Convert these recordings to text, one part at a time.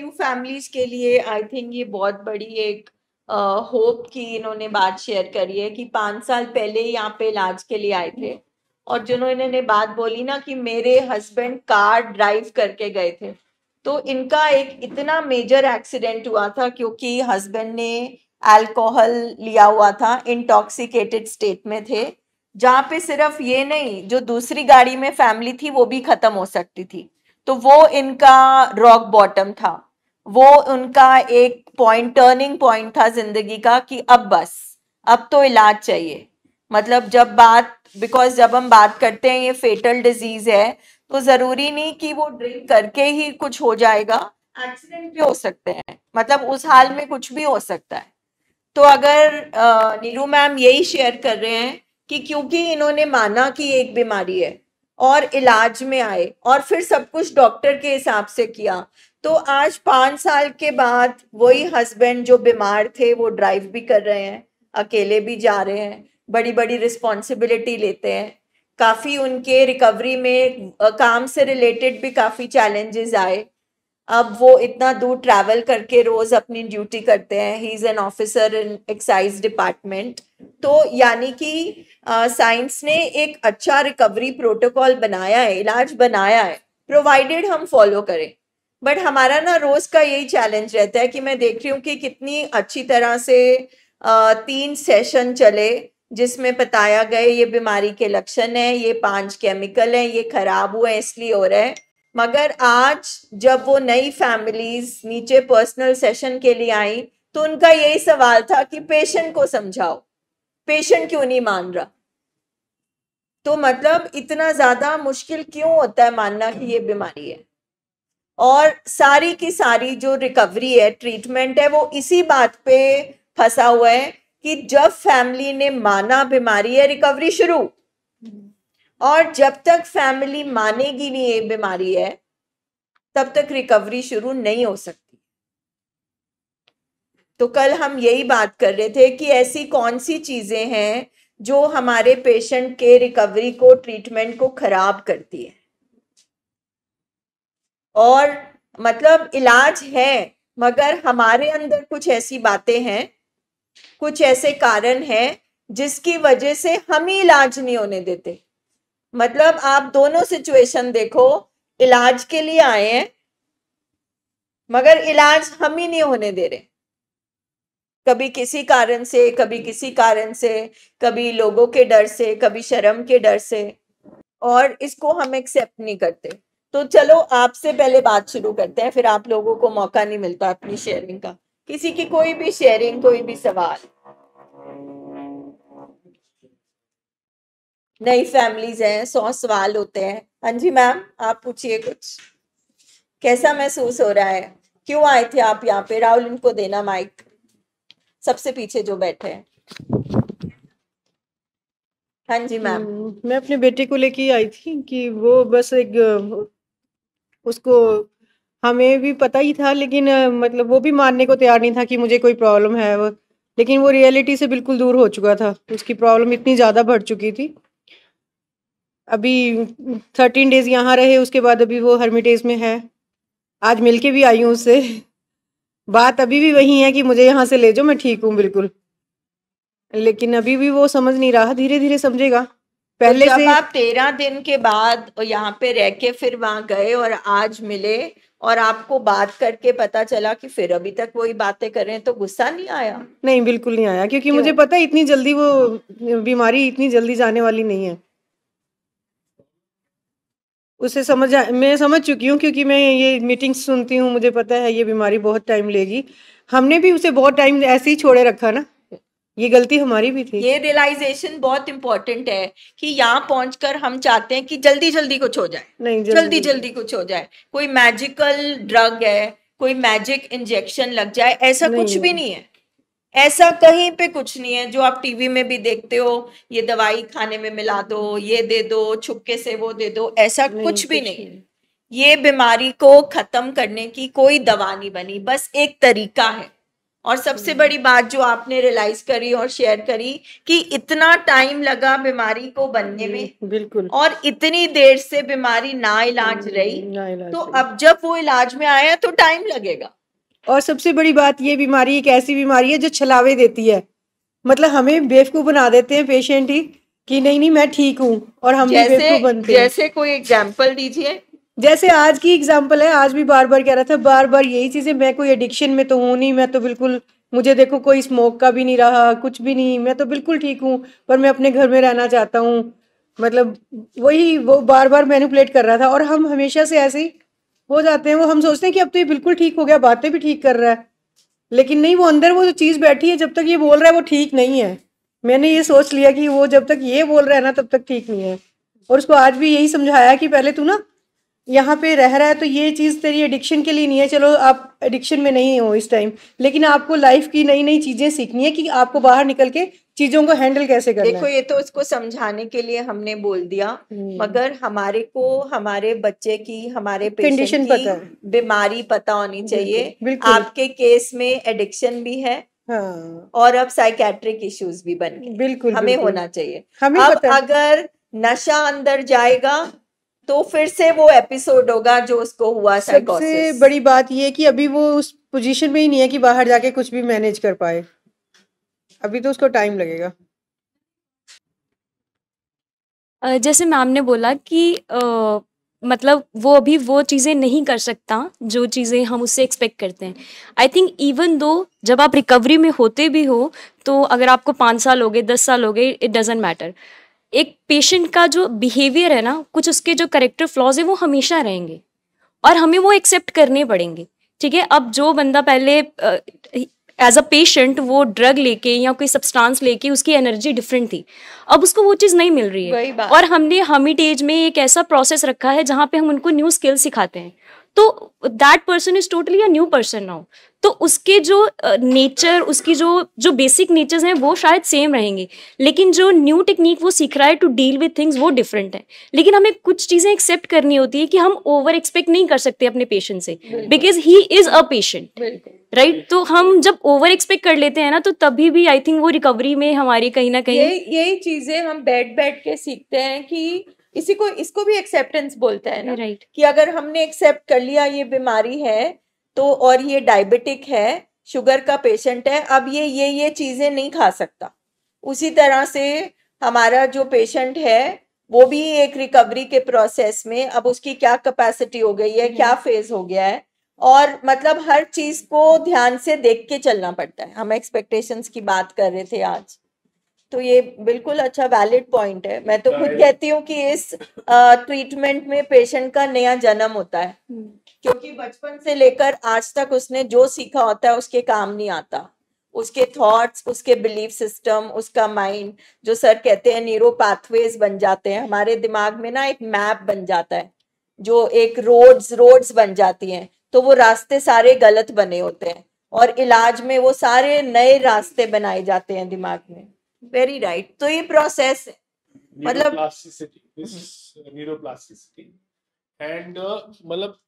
New families के लिए I think ये बहुत बड़ी एक होप की इन्होंने बात शेयर करी है कि पांच साल पहले यहाँ पे इलाज के लिए आए थे और जिन्होंने बात बोली ना कि मेरे हस्बैंड कार ड्राइव करके गए थे तो इनका एक इतना मेजर एक्सीडेंट हुआ था क्योंकि हस्बैंड ने अल्कोहल लिया हुआ था इंटॉक्सिकेटेड स्टेट में थे जहाँ पे सिर्फ ये नहीं जो दूसरी गाड़ी में फैमिली थी वो भी खत्म हो सकती थी तो वो इनका रॉक बॉटम था वो उनका एक पॉइंट टर्निंग पॉइंट था जिंदगी का कि अब बस अब तो इलाज चाहिए मतलब जब बात बिकॉज जब हम बात करते हैं ये फेटल डिजीज है तो जरूरी नहीं कि वो ड्रिंक करके ही कुछ हो जाएगा एक्सीडेंट भी हो सकते हैं मतलब उस हाल में कुछ भी हो सकता है तो अगर नीरू मैम यही शेयर कर रहे हैं कि क्योंकि इन्होंने माना कि एक बीमारी है और इलाज में आए और फिर सब कुछ डॉक्टर के हिसाब से किया तो आज पाँच साल के बाद वही हस्बैंड जो बीमार थे वो ड्राइव भी कर रहे हैं अकेले भी जा रहे हैं बड़ी बड़ी रिस्पॉन्सिबिलिटी लेते हैं काफ़ी उनके रिकवरी में काम से रिलेटेड भी काफ़ी चैलेंजेस आए अब वो इतना दूर ट्रैवल करके रोज़ अपनी ड्यूटी करते हैं he is an officer in excise department तो यानी कि साइंस ने एक अच्छा रिकवरी प्रोटोकॉल बनाया है इलाज बनाया है प्रोवाइडेड हम फॉलो करें बट हमारा ना रोज का यही चैलेंज रहता है कि मैं देख रही हूँ कि कितनी अच्छी तरह से तीन सेशन चले जिसमें बताया गए ये बीमारी के लक्षण हैं ये पांच केमिकल हैं ये खराब हुए इसलिए हो रहा है मगर आज जब वो नई फैमिलीज नीचे पर्सनल सेशन के लिए आई तो उनका यही सवाल था कि पेशेंट को समझाओ पेशेंट क्यों नहीं मान रहा तो मतलब इतना ज्यादा मुश्किल क्यों होता है मानना कि ये बीमारी है और सारी की सारी जो रिकवरी है ट्रीटमेंट है वो इसी बात पे फंसा हुआ है कि जब फैमिली ने माना बीमारी है रिकवरी शुरू और जब तक फैमिली मानेगी नहीं ये बीमारी है तब तक रिकवरी शुरू नहीं हो सकती तो कल हम यही बात कर रहे थे कि ऐसी कौन सी चीज़ें हैं जो हमारे पेशेंट के रिकवरी को ट्रीटमेंट को खराब करती है और मतलब इलाज है मगर हमारे अंदर कुछ ऐसी बातें हैं कुछ ऐसे कारण हैं जिसकी वजह से हम ही इलाज नहीं होने देते मतलब आप दोनों सिचुएशन देखो इलाज के लिए आए हैं मगर इलाज हम ही नहीं होने दे रहे कभी किसी कारण से कभी किसी कारण से कभी लोगों के डर से कभी शर्म के डर से और इसको हम एक्सेप्ट नहीं करते तो चलो आपसे पहले बात शुरू करते हैं फिर आप लोगों को मौका नहीं मिलता अपनी शेयरिंग का किसी की कोई भी शेयरिंग कोई भी सवाल नई फैमिलीज हैं सौ सवाल होते हैं हाँ जी मैम आप पूछिए कुछ कैसा महसूस हो रहा है क्यों आए थे आप यहाँ पे राहुल इनको देना माइक सबसे पीछे जो बैठे हैं हाँ जी मैम हम्म, मैं अपने बेटे को लेके आई थी कि वो बस एक उसको हमें भी पता ही था लेकिन मतलब वो भी मानने को तैयार नहीं था कि मुझे कोई प्रॉब्लम है वो लेकिन वो रियलिटी से बिल्कुल दूर हो चुका था उसकी प्रॉब्लम इतनी ज़्यादा बढ़ चुकी थी अभी थर्टीन डेज यहाँ रहे उसके बाद अभी वो हर्मिटेज में है आज मिलके भी आई हूँ उससे बात अभी भी वही है कि मुझे यहाँ से ले जाओ मैं ठीक हूँ बिल्कुल लेकिन अभी भी वो समझ नहीं रहा धीरे धीरे समझेगा तो पहले जब से आप तेरह दिन के बाद यहाँ पे रह के फिर वहां गए और आज मिले और आपको बात करके पता चला कि फिर अभी तक वही बातें हैं तो गुस्सा नहीं आया नहीं बिल्कुल नहीं आया क्योंकि क्यों? मुझे पता है इतनी जल्दी वो बीमारी इतनी जल्दी जाने वाली नहीं है उसे समझ आ, मैं समझ चुकी हूँ क्योंकि मैं ये मीटिंग सुनती हूँ मुझे पता है ये बीमारी बहुत टाइम लेगी हमने भी उसे बहुत टाइम ऐसे ही छोड़े रखा ना ये गलती हमारी भी थी ये रियलाइजेशन बहुत इम्पोर्टेंट है कि यहाँ पहुंच कर हम चाहते हैं कि जल्दी जल्दी कुछ हो जाए नहीं जल्दी जल्दी, जल्दी कुछ हो जाए कोई मैजिकल ड्रग है कोई मैजिक इंजेक्शन लग जाए ऐसा कुछ भी नहीं है ऐसा कहीं पे कुछ नहीं है जो आप टीवी में भी देखते हो ये दवाई खाने में मिला दो ये दे दो छुपके से वो दे दो ऐसा नहीं, कुछ भी कुछ नहीं।, ये बीमारी को खत्म करने की कोई दवा नहीं बनी बस एक तरीका है और सबसे हम्म। बड़ी बात जो आपने रियलाइज करी और शेयर करी कि इतना टाइम लगा बीमारी को बनने में बिल्कुल और इतनी देर से बीमारी ना इलाज हम्म, रही ना इलाज तो अब जब वो इलाज में आया तो टाइम लगेगा और सबसे बड़ी बात ये बीमारी एक ऐसी बीमारी है जो छलावे देती है मतलब हमें बेवकूफ़ बना देते हैं पेशेंट ही कि नहीं नहीं मैं ठीक हूँ और हम जैसे, भी बेवकूफ़ बनते हैं जैसे कोई एग्जाम्पल दीजिए जैसे आज की एग्जाम्पल है आज भी बार बार कह रहा था बार बार यही चीज़ें मैं कोई एडिक्शन में तो हूँ नहीं मैं तो बिल्कुल मुझे देखो कोई स्मोक का भी नहीं रहा कुछ भी नहीं मैं तो बिल्कुल ठीक हूँ पर मैं अपने घर में रहना चाहता हूँ मतलब वही वो बार बार मैनिपुलेट कर रहा था और हम हमेशा से ऐसे ही हो जाते हैं वो हम सोचते हैं कि अब तो ये बिल्कुल ठीक हो गया बातें भी ठीक कर रहा है लेकिन नहीं वो अंदर वो जो चीज़ बैठी है जब तक ये बोल रहा है वो ठीक नहीं है मैंने ये सोच लिया कि वो जब तक ये बोल रहा है ना तब तक ठीक नहीं है और उसको आज भी यही समझाया कि पहले तू ना यहाँ पे रह रहा है तो ये चीज़ तेरी एडिक्शन के लिए नहीं है चलो आप एडिक्शन में नहीं हो इस टाइम लेकिन आपको लाइफ की नई नई चीज़ें सीखनी है कि आपको बाहर निकल के चीजों को हैंडल कैसे करना देखो ये तो उसको समझाने के लिए हमने बोल दिया हम्म। मगर हमारे को हमारे बच्चे की हमारे कंडीशन पता बीमारी पता होनी चाहिए आपके केस में एडिक्शन भी है हाँ। और अब साइकेट्रिक इश्यूज भी बन गए बिल्कुल हमें बिल्कुल। होना चाहिए हमें अब अगर नशा अंदर जाएगा तो फिर से वो एपिसोड होगा जो उसको हुआ सबसे बड़ी बात ये कि अभी वो उस पोजीशन में ही नहीं है कि बाहर जाके कुछ भी मैनेज कर पाए अभी तो उसको टाइम लगेगा जैसे मैम ने बोला कि आ, मतलब वो अभी वो चीज़ें नहीं कर सकता जो चीज़ें हम उससे एक्सपेक्ट करते हैं आई थिंक इवन दो जब आप रिकवरी में होते भी हो तो अगर आपको पाँच साल हो गए दस साल हो गए इट डजेंट मैटर एक पेशेंट का जो बिहेवियर है ना कुछ उसके जो करेक्टर फ्लॉज है वो हमेशा रहेंगे और हमें वो एक्सेप्ट करने पड़ेंगे ठीक है अब जो बंदा पहले एज अ पेशेंट वो ड्रग लेके या कोई सब्सटेंस लेके उसकी एनर्जी डिफरेंट थी अब उसको वो चीज़ नहीं मिल रही है और हमने हमिट एज में एक ऐसा प्रोसेस रखा है जहाँ पे हम उनको न्यू स्किल सिखाते हैं तो that person is totally a new person now तो उसके जो नेचर uh, उसकी जो जो बेसिक नेचर्स हैं वो शायद सेम रहेंगे लेकिन जो न्यू टेक्निक वो सीख रहा है टू डील विथ थिंग्स वो डिफरेंट है लेकिन हमें कुछ चीज़ें एक्सेप्ट करनी होती है कि हम ओवर एक्सपेक्ट नहीं कर सकते अपने पेशेंट से because he is a patient right तो हम जब ओवर एक्सपेक्ट कर लेते हैं ना तो तभी भी आई थिंक वो रिकवरी में हमारी कहीं ना कहीं यही चीज़ें हम बैठ बैठ के सीखते हैं कि इसी को इसको भी एक्सेप्टेंस बोलते हैं ना राइट कि अगर हमने एक्सेप्ट कर लिया ये बीमारी है तो और ये डायबिटिक है शुगर का पेशेंट है अब ये ये ये चीज़ें नहीं खा सकता उसी तरह से हमारा जो पेशेंट है वो भी एक रिकवरी के प्रोसेस में अब उसकी क्या कैपेसिटी हो गई है क्या फेज हो गया है और मतलब हर चीज को ध्यान से देख के चलना पड़ता है हम एक्सपेक्टेशंस की बात कर रहे थे आज तो ये बिल्कुल अच्छा वैलिड पॉइंट है मैं तो खुद कहती हूँ कि इस ट्रीटमेंट में पेशेंट का नया जन्म होता है hmm. क्योंकि बचपन से लेकर आज तक उसने जो सीखा होता है उसके काम नहीं आता उसके थॉट्स उसके बिलीफ सिस्टम उसका माइंड जो सर कहते हैं न्यूरो पाथवेज बन जाते हैं हमारे दिमाग में ना एक मैप बन जाता है जो एक रोड्स रोड्स बन जाती हैं तो वो रास्ते सारे गलत बने होते हैं और इलाज में वो सारे नए रास्ते बनाए जाते हैं दिमाग में वेरी राइट तो ये प्रोसेस है मतलब एंड uh, uh, मतलब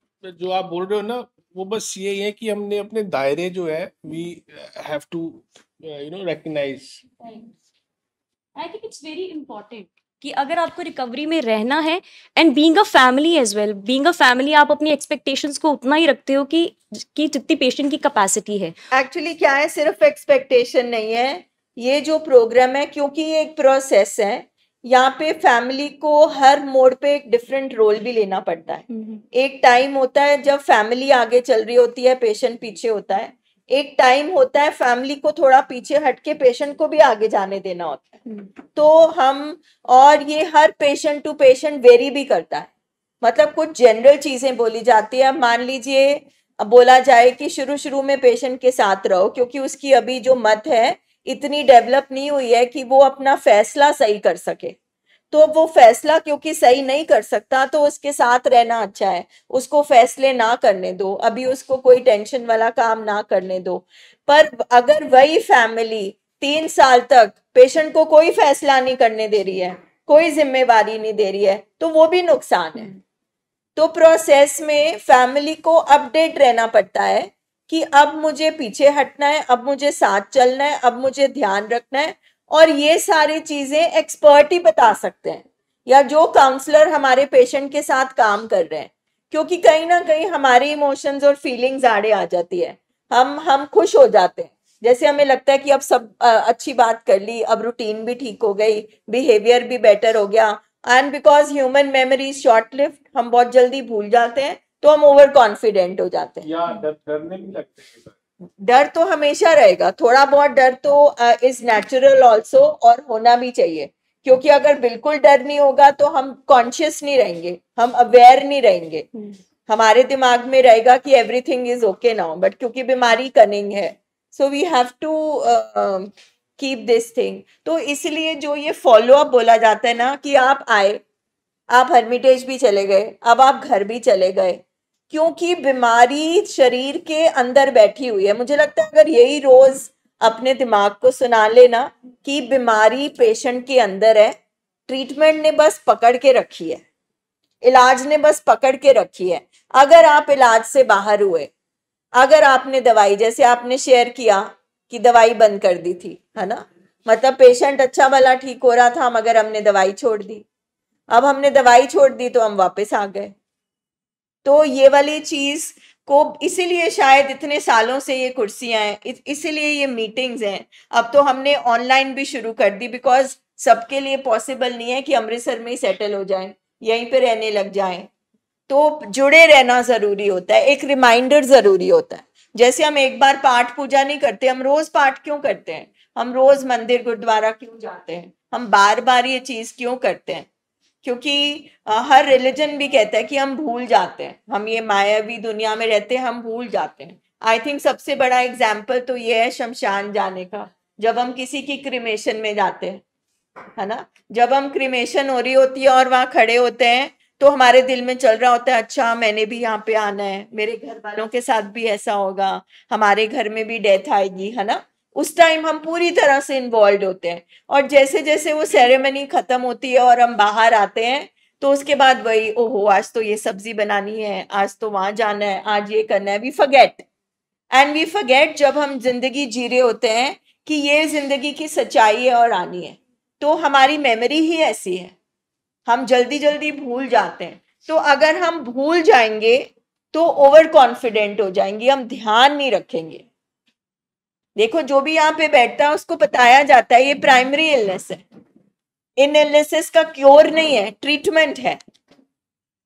जो आप बोल रहे हो ना वो बस ये है कि हमने अपने दायरे जो है we have to you know recognise I think it's very important कि अगर आपको रिकवरी में रहना है and being a family as well being a family आप अपनी एक्सपेक्टेशंस को उतना ही रखते हो कि कि जितनी पेशेंट की कैपेसिटी है एक्चुअली क्या है सिर्फ एक्सपेक्टेशन नहीं है ये जो प्रोग्राम है क्योंकि ये एक प्रोसेस है यहाँ पे फैमिली को हर मोड पे एक डिफरेंट रोल भी लेना पड़ता है हम्म, हम्म। एक टाइम होता है जब फैमिली आगे चल रही होती है पेशेंट पीछे होता है एक टाइम होता है फैमिली को थोड़ा पीछे हटके पेशेंट को भी आगे जाने देना होता है हम्म। तो हम और ये हर पेशेंट टू पेशेंट वेरी भी करता है मतलब कुछ जनरल चीजें बोली जाती है मान लीजिए बोला जाए कि शुरू शुरू में पेशेंट के साथ रहो क्योंकि उसकी अभी जो मत है इतनी डेवलप नहीं हुई है कि वो अपना फैसला सही कर सके तो वो फैसला क्योंकि सही नहीं कर सकता तो उसके साथ रहना अच्छा है उसको फैसले ना करने दो अभी उसको कोई टेंशन वाला काम ना करने दो पर अगर वही फैमिली तीन साल तक पेशेंट को कोई फैसला नहीं करने दे रही है कोई जिम्मेवारी नहीं दे रही है तो वो भी नुकसान है हम्म। तो प्रोसेस में फैमिली को अपडेट रहना पड़ता है कि अब मुझे पीछे हटना है अब मुझे साथ चलना है अब मुझे ध्यान रखना है और ये सारी चीजें एक्सपर्ट ही बता सकते हैं या जो काउंसलर हमारे पेशेंट के साथ काम कर रहे हैं क्योंकि कहीं ना कहीं हमारे इमोशंस और फीलिंग्स आड़े आ जाती है हम हम खुश हो जाते हैं जैसे हमें लगता है कि अब सब अच्छी बात कर ली अब रूटीन भी ठीक हो गई बिहेवियर भी बेटर हो गया and because human memory short lift हम बहुत जल्दी भूल जाते हैं तो हम ओवर कॉन्फिडेंट हो जाते हैं डर डरने भी लगते हैं डर तो हमेशा रहेगा थोड़ा बहुत डर तो इज नेचुरल ऑल्सो और होना भी चाहिए क्योंकि अगर बिल्कुल डर नहीं होगा तो हम कॉन्शियस नहीं रहेंगे हम अवेयर नहीं रहेंगे हम्म। हमारे दिमाग में रहेगा कि everything is okay now but क्योंकि बीमारी कनिंग है so we have to keep this thing तो इसलिए जो ये फॉलो अप बोला जाता है ना कि आप आए आप हर्मिटेज भी चले गए अब आप घर भी चले गए क्योंकि बीमारी शरीर के अंदर बैठी हुई है मुझे लगता है अगर यही रोज अपने दिमाग को सुना लेना कि बीमारी पेशेंट के अंदर है ट्रीटमेंट ने बस पकड़ के रखी है इलाज ने बस पकड़ के रखी है अगर आप इलाज से बाहर हुए अगर आपने दवाई जैसे आपने शेयर किया कि दवाई बंद कर दी थी है ना मतलब पेशेंट अच्छा भला ठीक हो रहा था मगर हमने दवाई छोड़ दी अब हमने दवाई छोड़ दी तो हम वापस आ गए तो ये वाली चीज़ को इसीलिए शायद इतने सालों से ये कुर्सियां हैं इसीलिए ये मीटिंग्स हैं अब तो हमने ऑनलाइन भी शुरू कर दी बिकॉज सबके लिए पॉसिबल नहीं है कि अमृतसर में ही सेटल हो जाए यहीं पे रहने लग जाए तो जुड़े रहना जरूरी होता है एक रिमाइंडर जरूरी होता है जैसे हम एक बार पाठ पूजा नहीं करते हम रोज पाठ क्यों करते हैं हम रोज मंदिर गुरुद्वारा क्यों जाते हैं हम बार बार ये चीज क्यों करते हैं क्योंकि हर रिलीजन भी कहता है कि हम भूल जाते हैं हम ये मायावी दुनिया में रहते हैं हम भूल जाते हैं आई थिंक सबसे बड़ा एग्जाम्पल तो ये है शमशान जाने का जब हम किसी की क्रिमेशन में जाते हैं है ना जब हम क्रिमेशन हो रही होती है और वहाँ खड़े होते हैं तो हमारे दिल में चल रहा होता है अच्छा मैंने भी यहाँ पे आना है मेरे घर वालों के साथ भी ऐसा होगा हमारे घर में भी डेथ आएगी है ना उस टाइम हम पूरी तरह से इन्वॉल्व होते हैं और जैसे जैसे वो सेरेमनी खत्म होती है और हम बाहर आते हैं तो उसके बाद वही ओहो आज तो ये सब्जी बनानी है आज तो वहां जाना है आज ये करना है we forget and we forget जब हम जिंदगी जी रहे होते हैं कि ये जिंदगी की सच्चाई है और आनी है तो हमारी मेमोरी ही ऐसी है हम जल्दी जल्दी भूल जाते हैं तो अगर हम भूल जाएंगे तो ओवर कॉन्फिडेंट हो जाएंगे हम ध्यान नहीं रखेंगे देखो जो भी यहाँ पे बैठता है उसको बताया जाता है ये प्राइमरी इलनेस है इन इलनेसेस का क्योर नहीं है ट्रीटमेंट है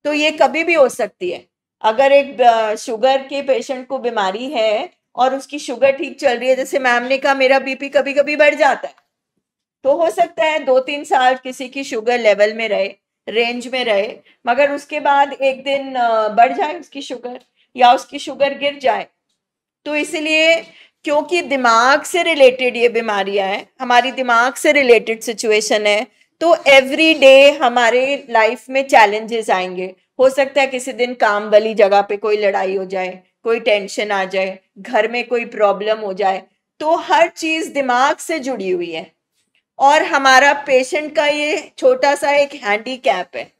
तो ये कभी भी हो सकती है अगर एक शुगर के पेशेंट को बीमारी है और उसकी शुगर ठीक चल रही है जैसे मैम ने कहा मेरा बीपी कभी कभी बढ़ जाता है तो हो सकता है दो तीन साल किसी की शुगर लेवल में रहे रेंज में रहे मगर उसके बाद एक दिन बढ़ जाए उसकी शुगर या उसकी शुगर गिर जाए तो इसलिए क्योंकि दिमाग से रिलेटेड ये बीमारियां हैं हमारी दिमाग से रिलेटेड सिचुएशन है तो एवरी डे हमारे लाइफ में चैलेंजेस आएंगे हो सकता है किसी दिन काम वाली जगह पे कोई लड़ाई हो जाए कोई टेंशन आ जाए घर में कोई प्रॉब्लम हो जाए तो हर चीज दिमाग से जुड़ी हुई है और हमारा पेशेंट का ये छोटा सा एक हैंडी है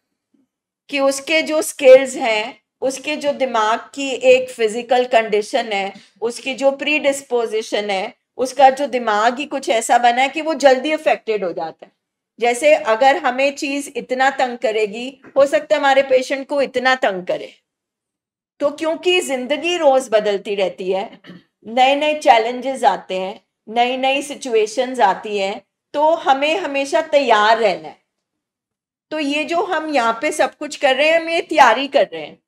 कि उसके जो स्किल्स हैं उसके जो दिमाग की एक फिजिकल कंडीशन है उसकी जो प्री डिस्पोजिशन है उसका जो दिमाग ही कुछ ऐसा बना है कि वो जल्दी अफेक्टेड हो जाता है जैसे अगर हमें चीज इतना तंग करेगी हो सकता है हमारे पेशेंट को इतना तंग करे तो क्योंकि जिंदगी रोज बदलती रहती है नए नए चैलेंजेस आते हैं नई नई सिचुएशंस आती हैं तो हमें हमेशा तैयार रहना है तो ये जो हम यहाँ पे सब कुछ कर रहे हैं हम ये तैयारी कर रहे हैं